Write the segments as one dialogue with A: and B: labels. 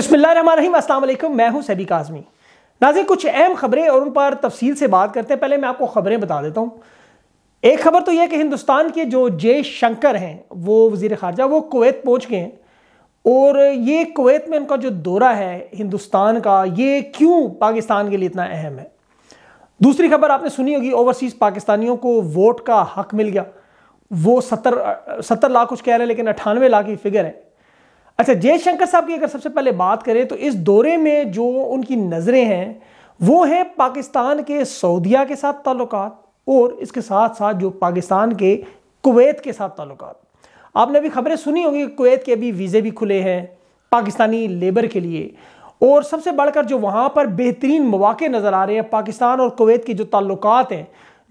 A: बसमिलीम अल्लाम मैं हूं सैबी काजमी नाजिर कुछ अहम खबरें और उन पर तफसील से बात करते हैं पहले मैं आपको खबरें बता देता हूँ एक खबर तो यह कि हिंदुस्तान के जो जय शंकर हैं वो वजीर खारजा वो कोवैत पहुँच गए हैं और ये कोवैत में उनका जो दौरा है हिंदुस्तान का ये क्यों पाकिस्तान के लिए इतना अहम है दूसरी खबर आपने सुनी होगी ओवरसीज़ पाकिस्तानियों को वोट का हक मिल गया वो सत्तर सत्तर लाख कुछ कह रहे हैं लेकिन अठानवे लाख की फिगर है अच्छा जयशंकर साहब की अगर सबसे पहले बात करें तो इस दौरे में जो उनकी नज़रें हैं वो हैं पाकिस्तान के सऊदिया के साथ ताल्लुक और इसके साथ साथ जो पाकिस्तान के कुवैत के साथ ताल्लुक आपने अभी खबरें सुनी होंगी कुवैत के अभी वीज़े भी खुले हैं पाकिस्तानी लेबर के लिए और सबसे बढ़कर जो वहाँ पर बेहतरीन मौाक़े नज़र आ रहे हैं पाकिस्तान और कुवैत के जो ताल्लुक हैं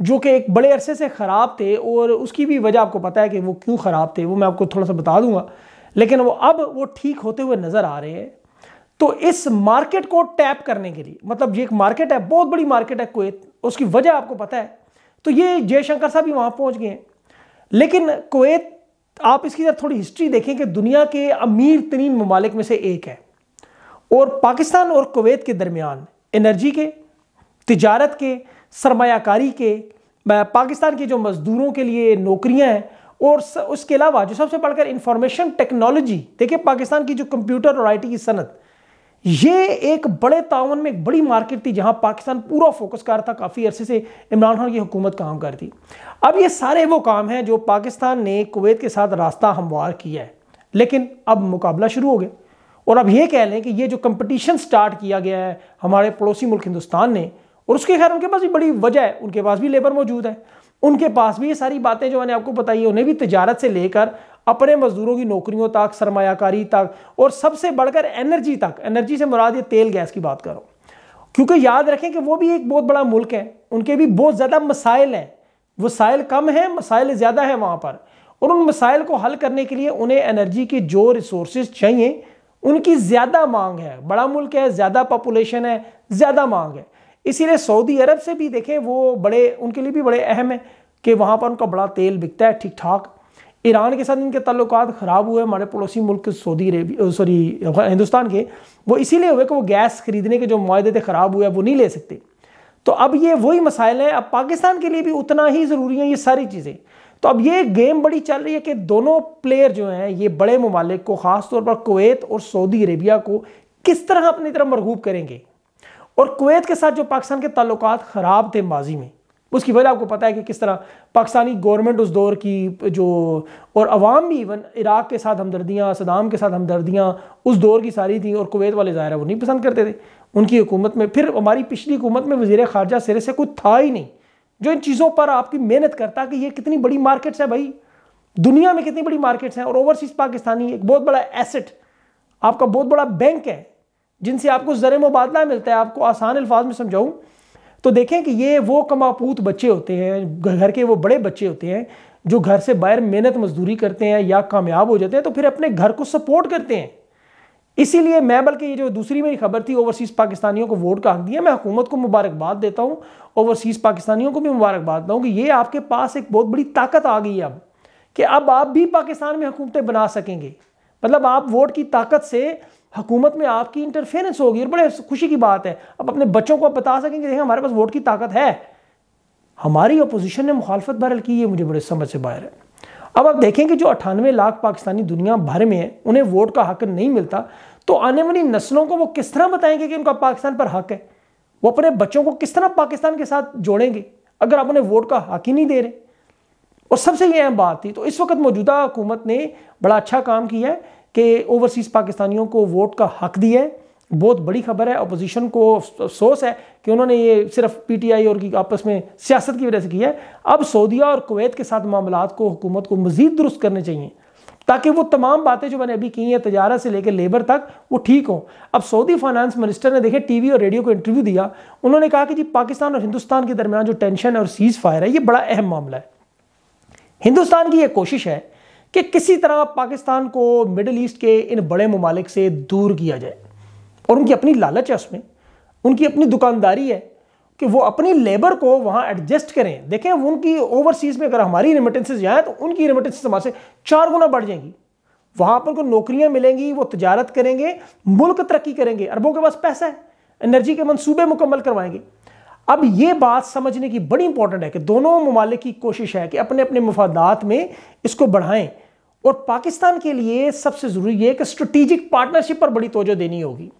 A: जो कि एक बड़े अरसे से ख़राब थे और उसकी भी वजह आपको पता है कि वो क्यों ख़राब थे वो मैं आपको थोड़ा सा बता दूंगा लेकिन वो अब वो ठीक होते हुए नज़र आ रहे हैं तो इस मार्केट को टैप करने के लिए मतलब ये एक मार्केट है बहुत बड़ी मार्केट है कुवैत उसकी वजह आपको पता है तो ये जयशंकर साहब भी वहाँ पहुंच गए हैं लेकिन कुवैत आप इसकी जरा थोड़ी हिस्ट्री देखें कि दुनिया के अमीर तरीन ममालिक में से एक है और पाकिस्तान और कुवैत के दरमियान एनर्जी के तजारत के सरमाकारी के पाकिस्तान के जो मज़दूरों के लिए नौकरियां हैं और स, उसके अलावा जो सबसे बढ़कर इंफॉर्मेशन टेक्नोलॉजी देखिए पाकिस्तान की जो कंप्यूटर और आईटी की सनत ये एक बड़े तावन में एक बड़ी मार्केट थी जहां पाकिस्तान पूरा फोकस कर रहा था काफ़ी अरसे से इमरान खान की हुकूमत काम करती अब ये सारे वो काम हैं जो पाकिस्तान ने कुवैत के साथ रास्ता हमवार किया है लेकिन अब मुकाबला शुरू हो गया और अब ये कह लें कि ये जो कंपटीशन स्टार्ट किया गया है हमारे पड़ोसी मुल्क हिंदुस्तान ने और उसके खैर उनके पास भी बड़ी वजह है उनके पास भी लेबर मौजूद है उनके पास भी ये सारी बातें जो मैंने आपको बताई है उन्हें भी तजारत से लेकर अपने मजदूरों की नौकरियों तक सरमायाकारी तक और सबसे बढ़कर एनर्जी तक एनर्जी से मुराद ये तेल गैस की बात करो क्योंकि याद रखें कि वो भी एक बहुत बड़ा मुल्क है उनके भी बहुत ज़्यादा मसाइल हैं वसाइल कम हैं मसाइल ज़्यादा हैं वहाँ पर और उन मसाइल को हल करने के लिए उन्हें एनर्जी के जो रिसोर्स चाहिए उनकी ज़्यादा मांग है बड़ा मुल्क है ज़्यादा पॉपुलेशन है ज़्यादा मांग है इसीलिए सऊदी अरब से भी देखें वो बड़े उनके लिए भी बड़े अहम है कि वहाँ पर उनका बड़ा तेल बिकता है ठीक ठाक ईरान के साथ इनके तल्लक ख़राब हुए हमारे पड़ोसी मुल्क सऊदी अरेबिया सॉरी हिंदुस्तान के वो इसीलिए हुए कि वो गैस खरीदने के जो माहे थे ख़राब हुए वो नहीं ले सकते तो अब ये वही मसाइल हैं अब पाकिस्तान के लिए भी उतना ही ज़रूरी है ये सारी चीज़ें तो अब ये गेम बड़ी चल रही है कि दोनों प्लेयर जो हैं ये बड़े ममालिक को ख़ास तौर पर कुवैत और सऊदी अरेबिया को किस तरह अपनी तरफ मरगूब करेंगे और कुवैत के साथ जो पाकिस्तान के ताल्लुक ख़राब थे माजी में उसकी वजह आपको पता है कि किस तरह पाकिस्तानी गवर्नमेंट उस दौर की जो और अवाम भी इवन इराक़ के साथ हमदर्दियाँ सदाम के साथ हमदर्दियाँ उस दौर की सारी थी और कुवैत वाले ज़ाहिर है वो नहीं पसंद करते थे उनकी हुकूमत में फिर हमारी पिछली हुकूमत में वजीर खारजा सिरे से कुछ था ही नहीं जो इन चीज़ों पर आपकी मेहनत करता कि ये कितनी बड़ी मार्केट्स है भाई दुनिया में कितनी बड़ी मार्केट्स हैं और ओवरसीज़ पाकिस्तानी एक बहुत बड़ा एसेट आपका बहुत बड़ा बैंक है जिनसे आपको ज़र मुबादला मिलता है आपको आसान अल्फाज में समझाऊँ तो देखें कि ये वो कमापूत बच्चे होते हैं घर के वो बड़े बच्चे होते हैं जो घर से बाहर मेहनत मजदूरी करते हैं या कामयाब हो जाते हैं तो फिर अपने घर को सपोर्ट करते हैं इसीलिए मैं बल्कि ये जो दूसरी मेरी खबर थी ओवरसीज़ पाकिस्तानियों को वोट का हक दिया मैं हुकूमत को मुबारकबाद देता हूँ ओवरसीज़ पाकिस्तानियों को भी मुबारकबाद दूँ कि ये आपके पास एक बहुत बड़ी ताकत आ गई है अब कि अब आप भी पाकिस्तान में हुकूमतें बना सकेंगे मतलब आप वोट की ताकत से हुकूमत में आपकी इंटरफेरेंस होगी और बड़े खुशी की बात है अब अपने बच्चों को आप बता सकें कि देखिए हमारे पास वोट की ताकत है हमारी अपोजिशन ने मुखालफत बहरल की है मुझे बड़े समझ से बाहर है अब आप देखें कि जो अठानवे लाख पाकिस्तानी दुनिया भर में है उन्हें वोट का हक नहीं मिलता तो आने वाली नस्लों को वो किस तरह बताएंगे कि उनका पाकिस्तान पर हक है वो अपने बच्चों को किस तरह पाकिस्तान के साथ जोड़ेंगे अगर आप उन्हें वोट का हक ही नहीं दे रहे और सबसे ये अहम बात थी तो इस वक्त मौजूदा हुकूमत ने बड़ा अच्छा काम किया है कि ओवरसीज़ पाकिस्तानियों को वोट का हक दिया है बहुत बड़ी खबर है अपोजिशन को अफसोस है कि उन्होंने ये सिर्फ पीटीआई और की आपस में सियासत की वजह से किया है अब सऊदिया और कुवैत के साथ मामला को हुकूमत को मजीद दुरुस्त करने चाहिए ताकि वो तमाम बातें जो मैंने अभी की हैं तजारत से लेकर लेबर तक वो ठीक हों अब सऊदी फाइनेंस मिनिस्टर ने देखे टीवी और रेडियो को इंटरव्यू दिया उन्होंने कहा कि जी पाकिस्तान और हिंदुस्तान के दरमियान जो टेंशन है और सीज़ फायर है ये बड़ा अहम मामला है हिंदुस्तान की यह कोशिश है कि किसी तरह पाकिस्तान को मिडल ईस्ट के इन बड़े ममालिक से दूर किया जाए और उनकी अपनी लालच है उसमें उनकी अपनी दुकानदारी है कि वो अपनी लेबर को वहाँ एडजस्ट करें देखें उनकी ओवरसीज़ में अगर हमारी रिमिटेंसेज जाएँ तो उनकी रिमिटेंसेज हमारे से चार गुना बढ़ जाएंगी वहाँ पर उनको नौकरियाँ मिलेंगी वो तजारत करेंगे मुल्क तरक्की करेंगे अरबों के पास पैसा है एनर्जी के मनसूबे मुकम्मल करवाएंगे अब ये बात समझने की बड़ी इंपॉर्टेंट है कि दोनों ममालिक की कोशिश है कि अपने अपने मफादात में इसको बढ़ाएं और पाकिस्तान के लिए सबसे ज़रूरी है कि स्ट्रेटिजिक पार्टनरशिप पर बड़ी तोजह देनी होगी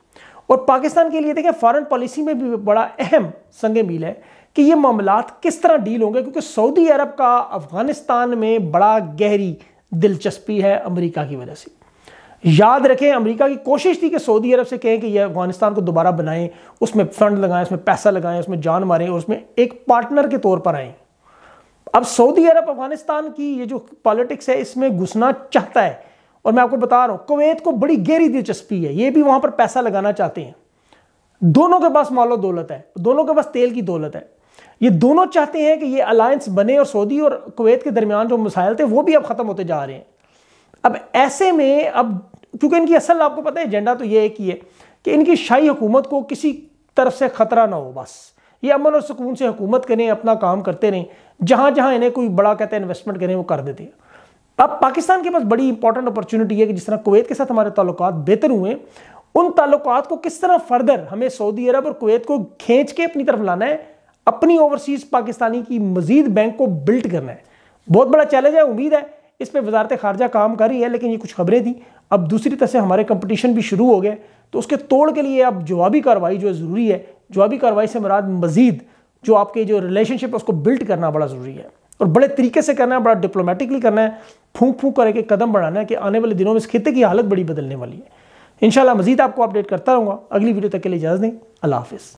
A: और पाकिस्तान के लिए देखें फॉरेन पॉलिसी में भी बड़ा अहम संग मील है कि ये मामला किस तरह डील होंगे क्योंकि सऊदी अरब का अफ़गानिस्तान में बड़ा गहरी दिलचस्पी है अमेरिका की वजह से याद रखें अमेरिका की कोशिश थी कि सऊदी अरब से कहें कि यह अफगानिस्तान को दोबारा बनाएं उसमें फंड लगाएं उसमें पैसा लगाएं उसमें जान मारें और उसमें एक पार्टनर के तौर पर आएं अब सऊदी अरब अफगानिस्तान की ये जो पॉलिटिक्स है इसमें घुसना चाहता है और मैं आपको बता रहा हूँ कुवैत को बड़ी गहरी दिलचस्पी है ये भी वहाँ पर पैसा लगाना चाहते हैं दोनों के पास मालो दौलत है दोनों के पास तेल की दौलत है ये दोनों चाहते हैं कि ये अलायंस बने और सऊदी और कुवैत के दरमियान जो मसाइल थे वो भी अब ख़त्म होते जा रहे हैं अब ऐसे में अब क्योंकि इनकी असल आपको पता है एजेंडा तो ये एक ही है कि इनकी शाही हुकूमत को किसी तरफ से ख़तरा ना हो बस ये अमन और सुकून से हुकूमत करें अपना काम करते रहें जहाँ जहाँ इन्हें कोई बड़ा कहते हैं इन्वेस्टमेंट करें वो कर देते हैं अब पाकिस्तान के पास बड़ी इंपॉर्टेंट अपॉर्चुनिटी है कि जिस तरह कुवैत के साथ हमारे ताल्लुक बेहतर हुए उन ताल्लुक को किस तरह फर्दर हमें सऊदी अरब और कुवैत को खींच के अपनी तरफ लाना है अपनी ओवरसीज पाकिस्तानी की मजीद बैंक को बिल्ट करना है बहुत बड़ा चैलेंज है उम्मीद है इस पर वजारत खारजा काम कर रही है लेकिन ये कुछ खबरें थी अब दूसरी तरह से हमारे कंपटीशन भी शुरू हो गए तो उसके तोड़ के लिए अब जवाबी कार्रवाई जो है ज़रूरी है जवाबी कार्रवाई से मराद मजीद जो आपके जो रिलेशनशिप है उसको बिल्ड करना बड़ा ज़रूरी है और बड़े तरीके से करना है बड़ा डिप्लोमेटिकली करना है फूंक फूंक करके कदम बढ़ाना है कि आने वाले दिनों में इस खत्े की हालत बड़ी बदलने वाली है इन मजीद आपको अपडेट करता रहूँगा अगली वीडियो तक के लिए इजाज़त नहीं अल्लाह हाफिज़